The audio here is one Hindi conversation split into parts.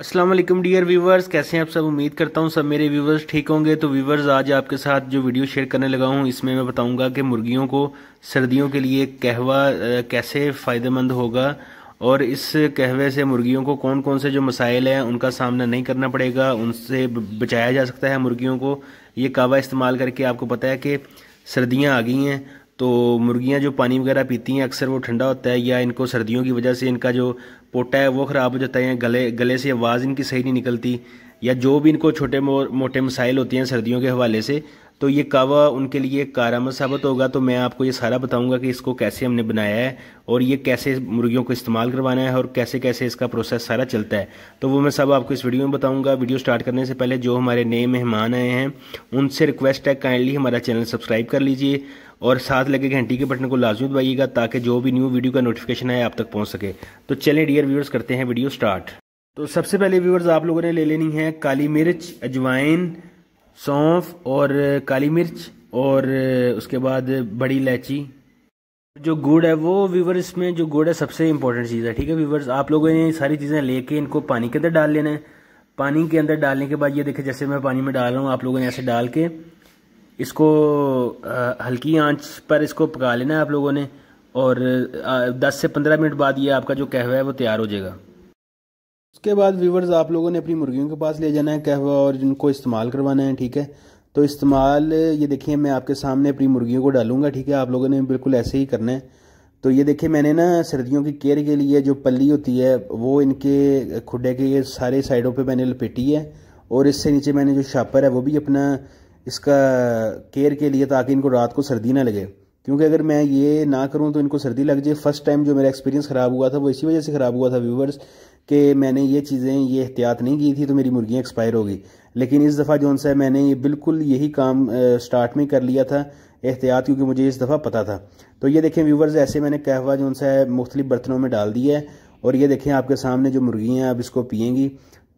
असलम डियर व्यूवर्स कैसे हैं आप सब उम्मीद करता हूँ सब मेरे व्यूवर्स ठीक होंगे तो व्यूवर्स आज आपके साथ जो वीडियो शेयर करने लगा हूँ इसमें मैं बताऊँगा कि मुर्गियों को सर्दियों के लिए कहवा कैसे फ़ायदेमंद होगा और इस कहवे से मुर्गियों को कौन कौन से जो मसाइल हैं उनका सामना नहीं करना पड़ेगा उनसे बचाया जा सकता है मुर्गियों को ये कहवा इस्तेमाल करके आपको पता है कि सर्दियाँ आ गई हैं तो मुर्गियाँ जो पानी वगैरह पीती हैं अक्सर वो ठंडा होता है या इनको सर्दियों की वजह से इनका जो पोटा है वो ख़राब हो जाता है गले गले से आवाज़ इनकी सही नहीं निकलती या जो भी इनको छोटे मोटे मसाइल होते हैं सर्दियों के हवाले से तो ये कावा उनके लिए कारामद साबित होगा तो मैं आपको ये सारा बताऊंगा कि इसको कैसे हमने बनाया है और ये कैसे मुर्गियों को इस्तेमाल करवाना है और कैसे कैसे इसका प्रोसेस सारा चलता है तो वो मैं सब आपको इस वीडियो में बताऊंगा वीडियो स्टार्ट करने से पहले जो हमारे नए मेहमान आए हैं उनसे रिक्वेस्ट है काइंडली हमारा चैनल सब्सक्राइब कर लीजिए और साथ लगे घंटी के बटन को लाजमी दबाइएगा ताकि जो भी न्यू वीडियो का नोटिफिकेशन है आप तक पहुँच सके तो चलें डियर व्यूअर्स करते हैं वीडियो स्टार्ट तो सबसे पहले व्यूअर्स आप लोगों ने ले लेनी है काली मिर्च अजवाइन सौंफ और काली मिर्च और उसके बाद बड़ी इलायची जो गुड़ है वो व्यूवर्स में जो गुड़ है सबसे इम्पोर्टेंट चीज़ है ठीक है व्यूवर्स आप लोगों ने सारी चीज़ें लेके इनको पानी के अंदर डाल लेना है पानी के अंदर डालने के बाद ये देखें जैसे मैं पानी में डाल रहा हूँ आप लोगों ने ऐसे डाल के इसको हल्की आंच पर इसको पका लेना है आप लोगों ने और दस से पंद्रह मिनट बाद ये आपका जो कहवा है वो तैयार हो जाएगा उसके बाद व्यूवर्स आप लोगों ने अपनी मुर्गियों के पास ले जाना है कहवा और जिनको इस्तेमाल करवाना है ठीक है तो इस्तेमाल ये देखिए मैं आपके सामने अपनी मुर्गियों को डालूंगा ठीक है आप लोगों ने बिल्कुल ऐसे ही करना है तो ये देखिए मैंने ना सर्दियों की केयर के लिए जो पल्ली होती है वो इनके खुडे के सारे साइडों पे मैंने लपेटी है और इससे नीचे मैंने जो शापर है वो भी अपना इसका केयर के लिए ताकि इनको रात को सर्दी ना लगे क्योंकि अगर मैं ये ना करूँ तो इनको सर्दी लग जाए फर्स्ट टाइम जो मेरा एक्सपीरियंस ख़राब हुआ था वो इसी वजह से ख़राब हुआ था व्यूवर्स कि मैंने ये चीज़ें ये एहतियात नहीं की थी तो मेरी मुर्गियाँ एक्सपायर हो गई लेकिन इस दफ़ा जो सा मैंने ये बिल्कुल यही काम स्टार्ट में कर लिया था एहतियात क्योंकि मुझे इस दफ़ा पता था तो ये देखें व्यूवर्स ऐसे मैंने कहवा जोन सा मुख्तलि बर्तनों में डाल दिया है और ये देखें आपके सामने जो मुर्गियाँ आप इसको पियेंगी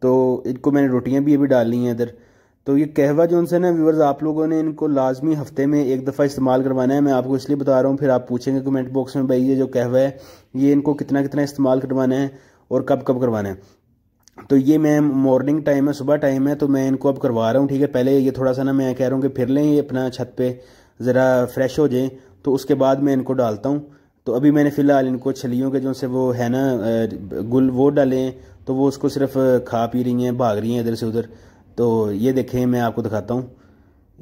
तो इनको मैंने रोटियाँ भी अभी डाल ली हैं इधर तो ये कहवा जो उनसे ना व्यूवर्स आप लोगों ने इनको लाजमी हफ्ते में एक दफ़ा इस्तेमाल करवाना है मैं आपको इसलिए बता रहा हूँ फिर आप पूछेंगे कमेंट बॉक्स में भाई ये जो कहवा है ये इनको कितना कितना इस्तेमाल करवाना है और कब कब करवाना है तो ये मैं मॉर्निंग टाइम है सुबह टाइम है तो मैं इनको अब करवा रहा हूँ ठीक है पहले ये थोड़ा सा ना मैं कह रहा हूँ कि फिर लें ये अपना छत पे ज़रा फ्रेश हो जाएँ तो उसके बाद मैं इनको डालता हूँ तो अभी मैंने फ़िलहाल इनको छलियों के जो से वो है ना गुल वो डालें तो वो उसको सिर्फ खा पी रही हैं भाग रही हैं इधर से उधर तो ये देखें मैं आपको दिखाता हूँ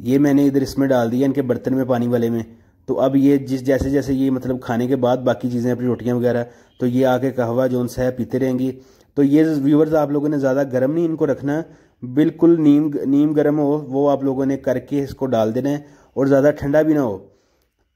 ये मैंने इधर इसमें डाल दिया इनके बर्तन में पानी वाले में तो अब ये जिस जैसे जैसे ये मतलब खाने के बाद बाकी चीज़ें अपनी रोटियाँ वगैरह तो ये आके कहवा जो है पीते रहेंगी तो ये व्यूवर्स आप लोगों ने ज़्यादा गर्म नहीं इनको रखना बिल्कुल नीम नीम गर्म हो वो आप लोगों ने करके इसको डाल देना है और ज़्यादा ठंडा भी ना हो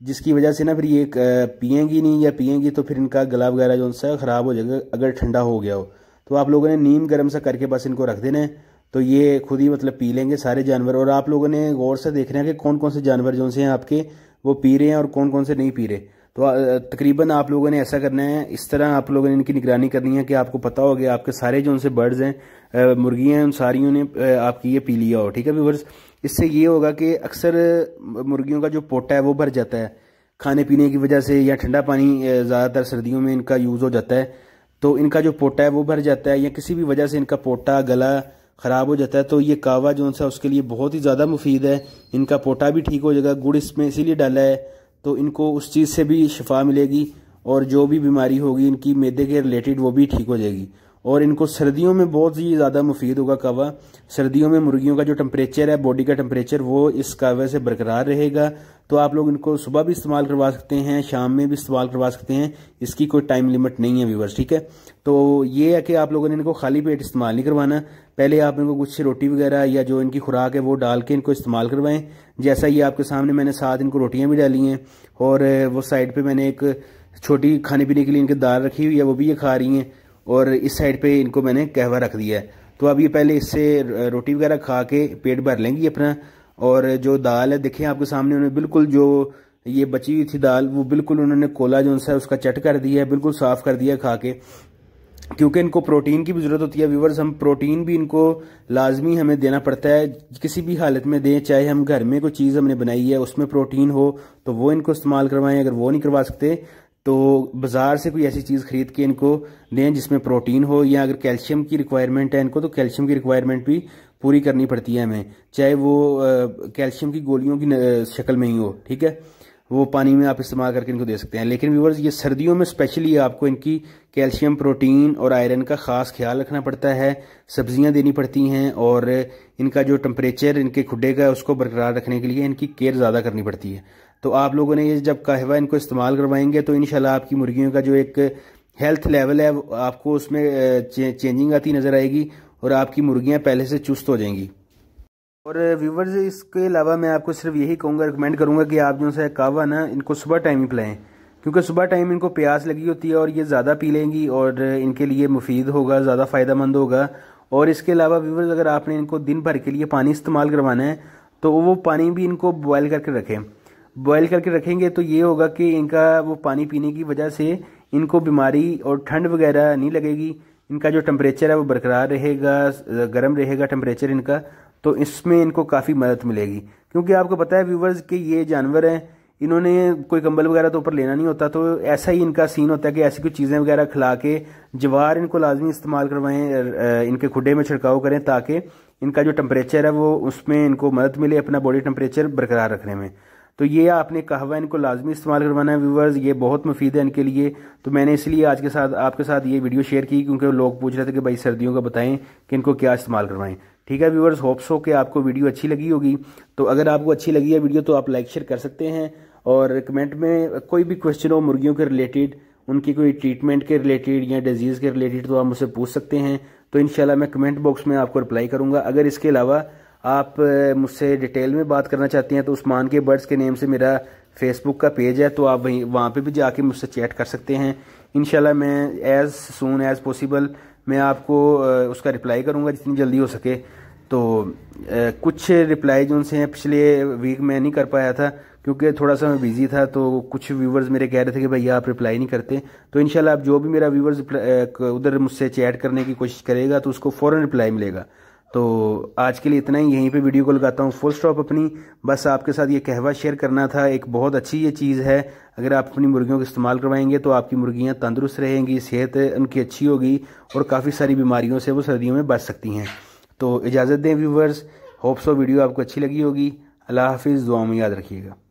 जिसकी वजह से ना फिर ये पियेंगी नहीं या पियेंगी तो फिर इनका गला वगैरह जो सा ख़राब हो जाएगा अगर ठंडा हो गया हो तो आप लोगों ने नीम गर्म सा करके बस इनको रख देना है तो ये खुद ही मतलब पी लेंगे सारे जानवर और आप लोगों ने गौर से देखना है कि कौन कौन से जानवर जो से हैं आपके वो पी रहे हैं और कौन कौन से नहीं पी रहे तो तकरीबन आप लोगों ने ऐसा करना है इस तरह आप लोगों ने इनकी निगरानी करनी है कि आपको पता हो गया आपके सारे जो उनसे बर्ड्स हैं मुर्गियां हैं उन सारियों ने आपकी ये पी लिया हो ठीक है व्यूवर्स इससे ये होगा कि अक्सर मुर्गियों का जो पोटा है वो भर जाता है खाने पीने की वजह से या ठंडा पानी ज़्यादातर सर्दियों में इनका यूज़ हो जाता है तो इनका जो पोटा है वो भर जाता है या किसी भी वजह से इनका पोटा गला ख़राब हो जाता है तो ये कावा जो सा उसके लिए बहुत ही ज़्यादा मुफीद है इनका पोटा भी ठीक हो जाएगा गुड़ इसमें इसीलिए डाला है तो इनको उस चीज़ से भी शफा मिलेगी और जो भी बीमारी होगी इनकी मैदे के रिलेटेड वो भी ठीक हो जाएगी और इनको सर्दियों में बहुत ही ज़्यादा मुफीद होगा कावा सर्दियों में मुर्गियों का जो टम्परेचर है बॉडी का टम्परेचर वो इस कावे से बरकरार रहेगा तो आप लोग इनको सुबह भी इस्तेमाल करवा सकते हैं शाम में भी इस्तेमाल करवा सकते हैं इसकी कोई टाइम लिमिट नहीं है व्यूवर्स ठीक है तो ये है कि आप लोगों ने इनको खाली पेट इस्तेमाल नहीं करवाना पहले आप इनको कुछ रोटी वगैरह या जो इनकी खुराक है वो डाल के इनको इस्तेमाल करवाएं जैसा ये आपके सामने मैंने साथ इनको रोटियां भी डाली हैं और वो साइड पर मैंने एक छोटी खाने पीने के लिए इनके दाल रखी हुई है वो भी ये खा रही हैं और इस साइड पे इनको मैंने कहवा रख दिया है तो अब ये पहले इससे रोटी वगैरह खा के पेट भर लेंगी अपना और जो दाल है देखें आपके सामने उन्होंने बिल्कुल जो ये बची हुई थी दाल वो बिल्कुल उन्होंने कोला जो सा उसका चट कर दिया है बिल्कुल साफ़ कर दिया खा के क्योंकि इनको प्रोटीन की भी ज़रूरत होती है व्यूवर्स हम प्रोटीन भी इनको लाजमी हमें देना पड़ता है किसी भी हालत में दें चाहे हम घर में कोई चीज़ हमने बनाई है उसमें प्रोटीन हो तो वो इनको इस्तेमाल करवाएं अगर वो नहीं करवा सकते तो बाज़ार से कोई ऐसी चीज़ खरीद के इनको दें जिसमें प्रोटीन हो या अगर कैल्शियम की रिक्वायरमेंट है इनको तो कैल्शियम की रिक्वायरमेंट भी पूरी करनी पड़ती है हमें चाहे वो कैल्शियम की गोलियों की शक्ल में ही हो ठीक है वो पानी में आप इस्तेमाल करके इनको दे सकते हैं लेकिन व्यूवर्स ये सर्दियों में स्पेशली आपको इनकी कैल्शियम प्रोटीन और आयरन का ख़ास ख्याल रखना पड़ता है सब्जियां देनी पड़ती हैं और इनका जो टेम्परेचर इनके खुडे का उसको बरकरार रखने के लिए इनकी केयर ज़्यादा करनी पड़ती है तो आप लोगों ने ये जब कहवा इनको इस्तेमाल करवाएंगे तो इन आपकी मुर्गियों का जो एक हेल्थ लेवल है आपको उसमें चेंजिंग आती नज़र आएगी और आपकी मुर्गियाँ पहले से चुस्त हो जाएंगी और व्यूवर्स इसके अलावा मैं आपको सिर्फ यही कहूँगा रिकमेंड करूँगा कि आप जो है कहवा ना इनको सुबह टाइम ही पिलाएं क्योंकि सुबह टाइम इनको प्यास लगी होती है और ये ज़्यादा पी लेंगी और इनके लिए मुफीद होगा ज़्यादा फ़ायदेमंद होगा और इसके अलावा व्यूवर्स अगर आपने इनको दिन भर के लिए पानी इस्तेमाल करवाना है तो वो पानी भी इनको बॉयल करके रखें बॉयल करके रखेंगे तो ये होगा कि इनका वो पानी पीने की वजह से इनको बीमारी और ठंड वगैरह नहीं लगेगी इनका जो टेम्परेचर है वो बरकरार रहेगा गर्म रहेगा टेम्परेचर इनका तो इसमें इनको काफ़ी मदद मिलेगी क्योंकि आपको पता है व्यूवर्स कि ये जानवर हैं इन्होंने कोई कंबल वगैरह तो ऊपर लेना नहीं होता तो ऐसा ही इनका सीन होता है कि ऐसी कुछ चीज़ें वगैरह खिला के जवार इनको लाजमी इस्तेमाल करवाएं इनके खुडे में छिड़काव करें ताकि इनका जो टेम्परेचर है वो उसमें इनको मदद मिले अपना बॉडी टेम्परेचर बरकरार रखने में तो ये आपने कहवा इनको लाजमी इस्तेमाल करवाना है व्यूवर्स ये बहुत मुफीद है इनके लिए तो मैंने इसलिए आज के साथ आपके साथ ये वीडियो शेयर की क्योंकि लोग पूछ रहे थे कि भाई सर्दियों का बताएं कि इनको क्या इस्तेमाल करवाएं ठीक है व्यूवर्स होप्स हो कि आपको वीडियो अच्छी लगी होगी तो अगर आपको अच्छी लगी है वीडियो तो आप लाइक शेयर कर सकते हैं और कमेंट में कोई भी क्वेश्चन हो मुर्गियों के रिलेटेड उनकी कोई ट्रीटमेंट के रिलेटेड या डिजीज़ के रिलेटेड तो आप मुझसे पूछ सकते हैं तो इन मैं कमेंट बॉक्स में आपको रिप्लाई करूंगा अगर इसके अलावा आप मुझसे डिटेल में बात करना चाहती हैं तो उस्मान के बर्ड्स के नेम से मेरा फेसबुक का पेज है तो आप वहीं वहाँ पे भी जाके मुझसे चैट कर सकते हैं इन मैं एज़ सून एज़ पॉसिबल मैं आपको उसका रिप्लाई करूँगा जितनी जल्दी हो सके तो कुछ रिप्लाई जो उनसे हैं पिछले वीक में नहीं कर पाया था क्योंकि थोड़ा सा मैं बिज़ी था तो कुछ व्यूवर्स मेरे कह रहे थे कि भाई आप रिप्लाई नहीं करते तो इन आप जो भी मेरा व्यूवर्स उधर मुझसे चैट करने की कोशिश करेगा तो उसको फ़ौरन रिप्लाई मिलेगा तो आज के लिए इतना ही यहीं पे वीडियो को लगाता हूँ फुल स्टॉप अपनी बस आपके साथ ये कहवा शेयर करना था एक बहुत अच्छी ये चीज़ है अगर आप अपनी मुर्गियों का इस्तेमाल करवाएंगे तो आपकी मुर्गियाँ तंदुरुस्त रहेंगी सेहत उनकी अच्छी होगी और काफ़ी सारी बीमारियों से वो सर्दियों में बच सकती हैं तो इजाज़त दें व्यूवर्स होप्स सो वीडियो आपको अच्छी लगी होगी अल्लाह हाफिज़ दुआ में याद रखिएगा